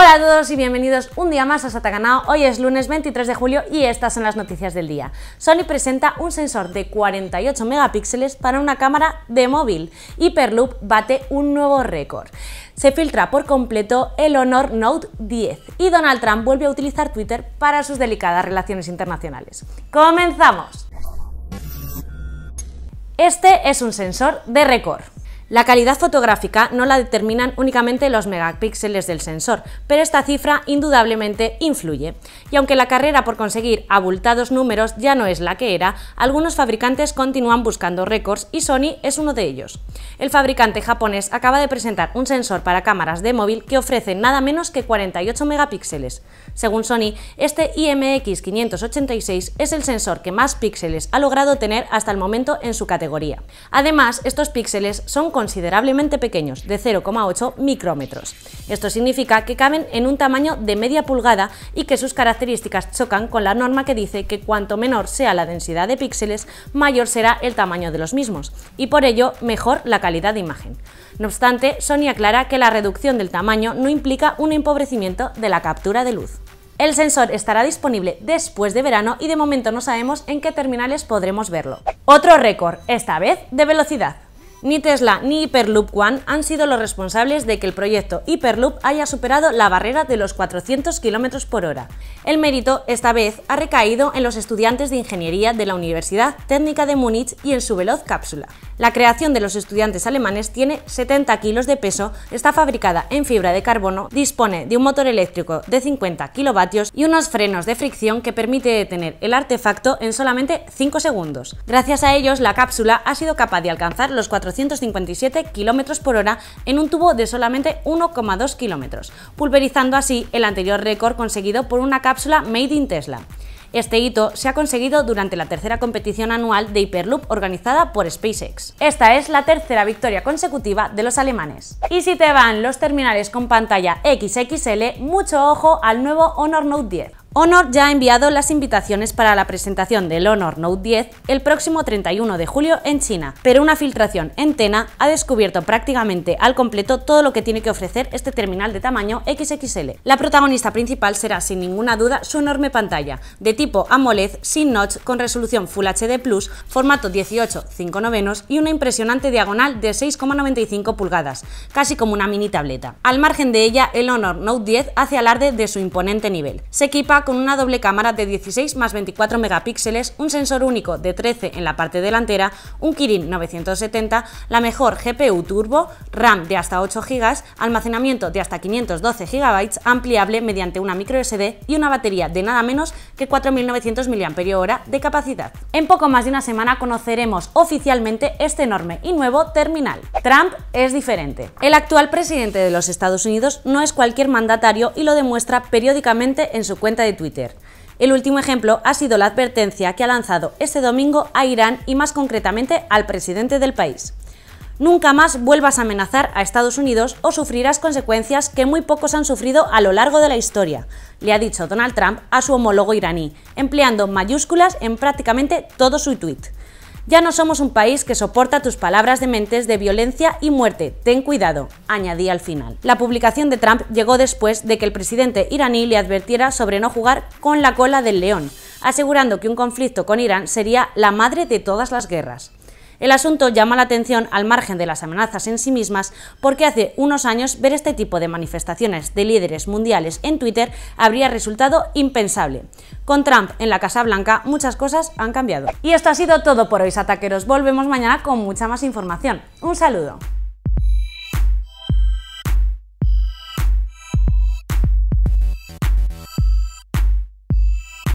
Hola a todos y bienvenidos un día más a Sataganao. Hoy es lunes 23 de julio y estas son las noticias del día. Sony presenta un sensor de 48 megapíxeles para una cámara de móvil. Hyperloop bate un nuevo récord. Se filtra por completo el Honor Note 10 y Donald Trump vuelve a utilizar Twitter para sus delicadas relaciones internacionales. ¡Comenzamos! Este es un sensor de récord. La calidad fotográfica no la determinan únicamente los megapíxeles del sensor, pero esta cifra indudablemente influye. Y aunque la carrera por conseguir abultados números ya no es la que era, algunos fabricantes continúan buscando récords y Sony es uno de ellos. El fabricante japonés acaba de presentar un sensor para cámaras de móvil que ofrece nada menos que 48 megapíxeles. Según Sony, este IMX586 es el sensor que más píxeles ha logrado tener hasta el momento en su categoría. Además, estos píxeles son considerablemente pequeños, de 0,8 micrómetros. Esto significa que caben en un tamaño de media pulgada y que sus características chocan con la norma que dice que cuanto menor sea la densidad de píxeles, mayor será el tamaño de los mismos, y por ello mejor la calidad de imagen. No obstante, Sony aclara que la reducción del tamaño no implica un empobrecimiento de la captura de luz. El sensor estará disponible después de verano y de momento no sabemos en qué terminales podremos verlo. Otro récord, esta vez de velocidad. Ni Tesla ni Hyperloop One han sido los responsables de que el proyecto Hyperloop haya superado la barrera de los 400 km por hora. El mérito, esta vez, ha recaído en los estudiantes de ingeniería de la Universidad Técnica de Múnich y en su veloz cápsula. La creación de los estudiantes alemanes tiene 70 kilos de peso, está fabricada en fibra de carbono, dispone de un motor eléctrico de 50 kilovatios y unos frenos de fricción que permite detener el artefacto en solamente 5 segundos. Gracias a ellos, la cápsula ha sido capaz de alcanzar los 457 km por hora en un tubo de solamente 1,2 km, pulverizando así el anterior récord conseguido por una cápsula Made in Tesla. Este hito se ha conseguido durante la tercera competición anual de Hyperloop organizada por SpaceX. Esta es la tercera victoria consecutiva de los alemanes. Y si te van los terminales con pantalla XXL, mucho ojo al nuevo Honor Note 10. Honor ya ha enviado las invitaciones para la presentación del Honor Note 10 el próximo 31 de julio en China, pero una filtración en Tena ha descubierto prácticamente al completo todo lo que tiene que ofrecer este terminal de tamaño XXL. La protagonista principal será sin ninguna duda su enorme pantalla, de tipo AMOLED sin notch con resolución Full HD+, formato 18,5 novenos y una impresionante diagonal de 6,95 pulgadas, casi como una mini tableta. Al margen de ella, el Honor Note 10 hace alarde de su imponente nivel. Se equipa con una doble cámara de 16 más 24 megapíxeles, un sensor único de 13 en la parte delantera, un Kirin 970, la mejor GPU turbo, RAM de hasta 8 GB, almacenamiento de hasta 512 GB, ampliable mediante una microSD y una batería de nada menos que 4.900 mAh de capacidad. En poco más de una semana conoceremos oficialmente este enorme y nuevo terminal. Trump es diferente. El actual presidente de los Estados Unidos no es cualquier mandatario y lo demuestra periódicamente en su cuenta de Twitter. El último ejemplo ha sido la advertencia que ha lanzado este domingo a Irán y más concretamente al presidente del país. Nunca más vuelvas a amenazar a Estados Unidos o sufrirás consecuencias que muy pocos han sufrido a lo largo de la historia, le ha dicho Donald Trump a su homólogo iraní, empleando mayúsculas en prácticamente todo su tweet. Ya no somos un país que soporta tus palabras dementes de violencia y muerte. Ten cuidado, añadí al final. La publicación de Trump llegó después de que el presidente iraní le advirtiera sobre no jugar con la cola del león, asegurando que un conflicto con Irán sería la madre de todas las guerras. El asunto llama la atención al margen de las amenazas en sí mismas porque hace unos años ver este tipo de manifestaciones de líderes mundiales en Twitter habría resultado impensable. Con Trump en la Casa Blanca muchas cosas han cambiado. Y esto ha sido todo por hoy, Sataqueros. Volvemos mañana con mucha más información. Un saludo.